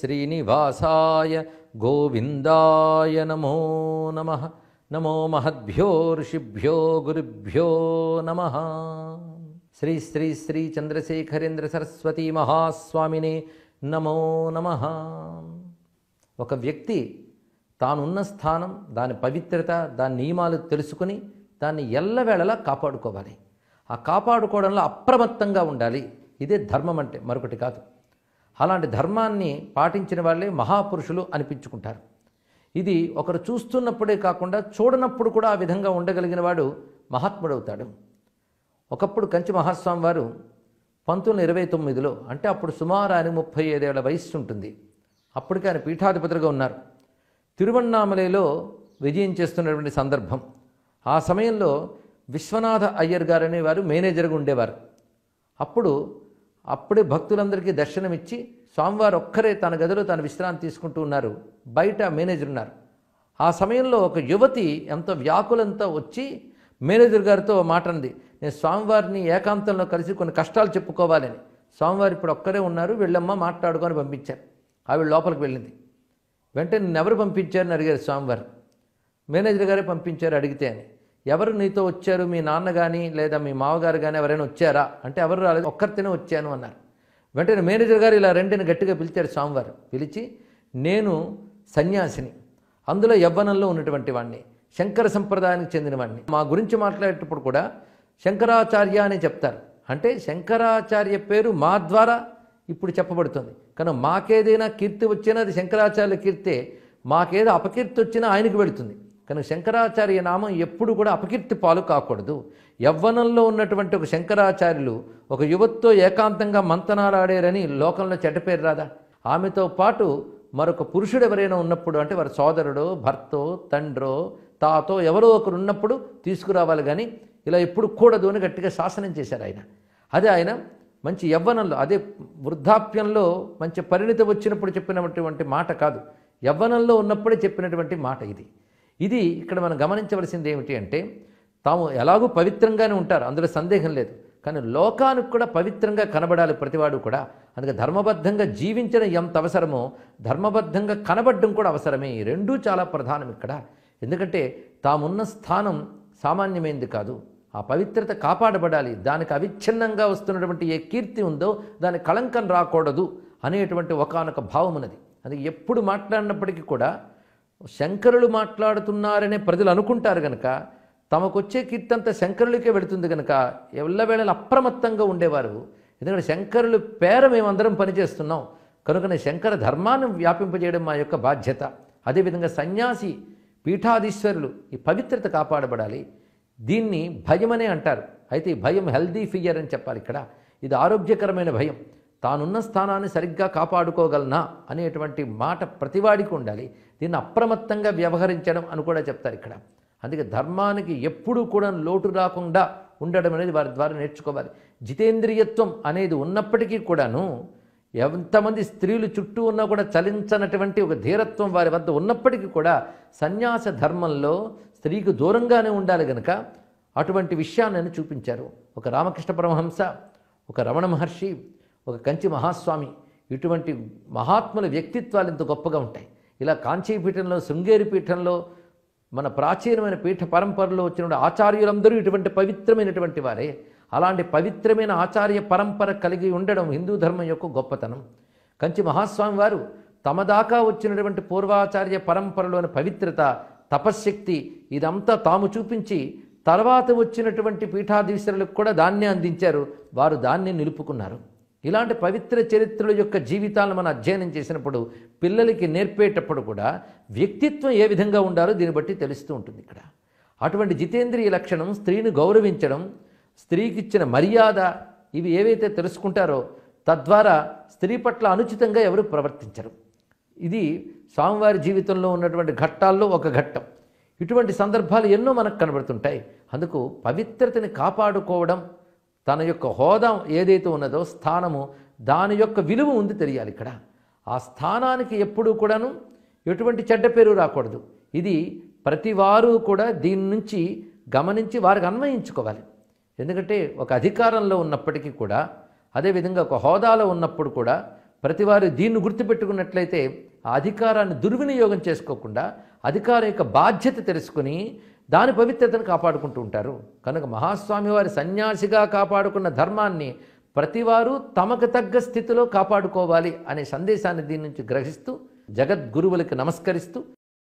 శ్రీనివాసాయ గోవిందాయ నమో నమ నమో మహద్భ్యో ఋషిభ్యో గురుభ్యో నమ శ్రీ శ్రీ శ్రీ చంద్రశేఖరేంద్ర సరస్వతీ మహాస్వామిని నమో నమ ఒక వ్యక్తి తానున్న స్థానం దాని పవిత్రత దాని నియమాలు తెలుసుకుని దాన్ని ఎల్లవేళలా కాపాడుకోవాలి ఆ కాపాడుకోవడంలో అప్రమత్తంగా ఉండాలి ఇదే ధర్మం అంటే మరొకటి కాదు అలాంటి ధర్మాన్ని పాటించిన వాళ్ళే మహాపురుషులు అనిపించుకుంటారు ఇది ఒకరు చూస్తున్నప్పుడే కాకుండా చూడనప్పుడు కూడా ఆ విధంగా ఉండగలిగిన వాడు మహాత్ముడవుతాడు ఒకప్పుడు కంచి మహాస్వామి వారు పంతొమ్మిది ఇరవై తొమ్మిదిలో అంటే అప్పుడు సుమారు ఆయన ముప్పై ఐదేళ్ల వయస్సు ఉంటుంది అప్పటికే ఆయన పీఠాధిపతులుగా ఉన్నారు తిరువన్నామలలో విజయం చేస్తున్నటువంటి సందర్భం ఆ సమయంలో విశ్వనాథ అయ్యర్ గారు అనేవారు మేనేజర్గా ఉండేవారు అప్పుడు అప్పుడే భక్తులందరికీ దర్శనమిచ్చి స్వామివారు ఒక్కరే తన గదిలో తాను విశ్రాంతి తీసుకుంటూ ఉన్నారు బయట మేనేజర్ ఉన్నారు ఆ సమయంలో ఒక యువతి ఎంతో వ్యాకులంతో వచ్చి మేనేజర్ గారితో మాట అంది నేను స్వామివారిని ఏకాంతంలో కలిసి కొన్ని కష్టాలు చెప్పుకోవాలని స్వామివారు ఇప్పుడు ఒక్కరే ఉన్నారు వెళ్ళమ్మ మాట్లాడుకొని పంపించారు ఆవిడ లోపలికి వెళ్ళింది వెంటనే నిన్నెవరు పంపించారని అడిగారు స్వామివారు మేనేజర్ గారే పంపించారు అడిగితే అని ఎవరు నీతో వచ్చారు మీ నాన్న కానీ లేదా మీ మామగారు కానీ ఎవరైనా వచ్చారా అంటే ఎవరు రాలేదు ఒక్కరితోనే వచ్చాను అన్నారు వెంటనే మేనేజర్ గారు ఇలా రెండిని గట్టిగా పిలిచారు స్వామివారు పిలిచి నేను సన్యాసిని అందులో యవ్వనంలో ఉన్నటువంటి వాడిని శంకర సంప్రదాయానికి చెందిన వాడిని మా గురించి మాట్లాడేటప్పుడు కూడా శంకరాచార్య అని చెప్తారు అంటే శంకరాచార్య పేరు మా ద్వారా ఇప్పుడు చెప్పబడుతుంది కానీ మాకేదైనా కీర్తి వచ్చినా అది శంకరాచార్య కీర్తే మాకేదో అపకీర్తి వచ్చినా ఆయనకు వెళుతుంది కనుక శంకరాచార్య నామం ఎప్పుడు కూడా అపకీర్తి పాలు కాకూడదు యవ్వనంలో ఉన్నటువంటి ఒక శంకరాచార్యులు ఒక యువత్తో ఏకాంతంగా మంతనాలాడారని లోకంలో చెడ్డపేరు రాదా ఆమెతో పాటు మరొక పురుషుడు ఎవరైనా ఉన్నప్పుడు అంటే వారి సోదరుడో భర్తో తండ్రో తాతో ఎవరో ఒకరు ఉన్నప్పుడు తీసుకురావాలి కానీ ఇలా ఎప్పుడు కూడదు అని గట్టిగా శాసనం చేశారు ఆయన అదే ఆయన మంచి యవ్వనంలో అదే వృద్ధాప్యంలో మంచి పరిణితి వచ్చినప్పుడు చెప్పినటువంటి మాట కాదు యవ్వనంలో ఉన్నప్పుడే చెప్పినటువంటి మాట ఇది ఇది ఇక్కడ మనం గమనించవలసింది ఏమిటి అంటే తాము ఎలాగూ పవిత్రంగానే ఉంటారు అందులో సందేహం లేదు కానీ లోకానికి కూడా పవిత్రంగా కనబడాలి ప్రతివాడు కూడా అందుకే ధర్మబద్ధంగా జీవించడం ఎంత అవసరమో ధర్మబద్ధంగా కనబడడం కూడా అవసరమే ఈ రెండూ చాలా ప్రధానం ఇక్కడ ఎందుకంటే తామున్న స్థానం సామాన్యమైనది కాదు ఆ పవిత్రత కాపాడబడాలి దానికి అవిచ్ఛిన్నంగా వస్తున్నటువంటి ఏ కీర్తి ఉందో దాని కళంకం రాకూడదు అనేటువంటి ఒకనొక భావం ఉన్నది అది ఎప్పుడు మాట్లాడినప్పటికీ కూడా శంకరులు మాట్లాడుతున్నారనే ప్రజలు అనుకుంటారు కనుక తమకొచ్చే కీర్తంతా శంకరులకే వెళుతుంది కనుక ఎల్లవేళలు అప్రమత్తంగా ఉండేవారు ఎందుకంటే శంకరులు పేర మేమందరం పనిచేస్తున్నాం కనుకనే శంకర ధర్మాన్ని వ్యాపింపజేయడం మా యొక్క బాధ్యత అదేవిధంగా సన్యాసి పీఠాధీశ్వరులు ఈ పవిత్రత కాపాడబడాలి దీన్ని భయమనే అంటారు అయితే ఈ భయం హెల్దీ ఫియర్ అని చెప్పాలి ఇక్కడ ఇది ఆరోగ్యకరమైన భయం తానున్న స్థానాన్ని సరిగ్గా కాపాడుకోగలనా అనేటువంటి మాట ప్రతివాడికి ఉండాలి దీన్ని అప్రమత్తంగా వ్యవహరించడం అని కూడా చెప్తారు ఇక్కడ అందుకే ధర్మానికి ఎప్పుడూ కూడా లోటు రాకుండా ఉండడం అనేది వారి ద్వారా నేర్చుకోవాలి జితేంద్రియత్వం అనేది ఉన్నప్పటికీ కూడాను ఎంతమంది స్త్రీలు చుట్టూ ఉన్నా కూడా చలించనటువంటి ఒక ధీరత్వం వారి వద్ద ఉన్నప్పటికీ కూడా సన్యాస ధర్మంలో స్త్రీకి దూరంగానే ఉండాలి గనక అటువంటి విషయాన్ని చూపించారు ఒక రామకృష్ణ పరమహంస ఒక రమణ మహర్షి ఒక కంచి మహాస్వామి ఇటువంటి మహాత్ముల వ్యక్తిత్వాలు ఇంత గొప్పగా ఉంటాయి ఇలా కాంచీ పీఠంలో శృంగేరి పీఠంలో మన ప్రాచీనమైన పీఠ పరంపరలో వచ్చిన ఆచార్యులందరూ ఇటువంటి పవిత్రమైనటువంటి వారే అలాంటి పవిత్రమైన ఆచార్య పరంపర కలిగి ఉండడం హిందూ ధర్మం యొక్క గొప్పతనం కంచి మహాస్వామి వారు తమ దాకా వచ్చినటువంటి పూర్వాచార్య పరంపరలోని పవిత్రత తపశ్శక్తి ఇదంతా తాము చూపించి తర్వాత వచ్చినటువంటి పీఠాధీశులకు కూడా దాన్ని అందించారు వారు దాన్ని నిలుపుకున్నారు ఇలాంటి పవిత్ర చరిత్రల యొక్క జీవితాలను మనం అధ్యయనం చేసినప్పుడు పిల్లలకి నేర్పేటప్పుడు కూడా వ్యక్తిత్వం ఏ విధంగా ఉండాలో దీన్ని బట్టి తెలుస్తూ ఉంటుంది ఇక్కడ అటువంటి జితేంద్రియ లక్షణం స్త్రీని గౌరవించడం స్త్రీకి ఇచ్చిన మర్యాద ఇవి ఏవైతే తెలుసుకుంటారో తద్వారా స్త్రీ పట్ల అనుచితంగా ఎవరు ప్రవర్తించరు ఇది స్వామివారి జీవితంలో ఉన్నటువంటి ఘట్టాల్లో ఒక ఘట్టం ఇటువంటి సందర్భాలు ఎన్నో మనకు కనబడుతుంటాయి అందుకు పవిత్రతని కాపాడుకోవడం తన యొక్క హోదా ఏదైతే ఉన్నదో స్థానము దాని యొక్క విలువ ఉంది తెలియాలి ఇక్కడ ఆ స్థానానికి ఎప్పుడూ కూడాను ఎటువంటి చెడ్డ పేరు రాకూడదు ఇది ప్రతి వారు కూడా దీని నుంచి గమనించి వారికి అన్వయించుకోవాలి ఎందుకంటే ఒక అధికారంలో ఉన్నప్పటికీ కూడా అదేవిధంగా ఒక హోదాలో ఉన్నప్పుడు కూడా ప్రతి వారు దీన్ని గుర్తుపెట్టుకున్నట్లయితే ఆ అధికారాన్ని దుర్వినియోగం చేసుకోకుండా అధికార యొక్క బాధ్యత తెలుసుకుని దాని పవిత్రతను కాపాడుకుంటూ ఉంటారు కనుక మహాస్వామి వారి సన్యాసిగా కాపాడుకున్న ధర్మాన్ని ప్రతివారు తమకు తగ్గ స్థితిలో కాపాడుకోవాలి అనే సందేశాన్ని దీని నుంచి గ్రహిస్తూ జగద్గురువులకి నమస్కరిస్తూ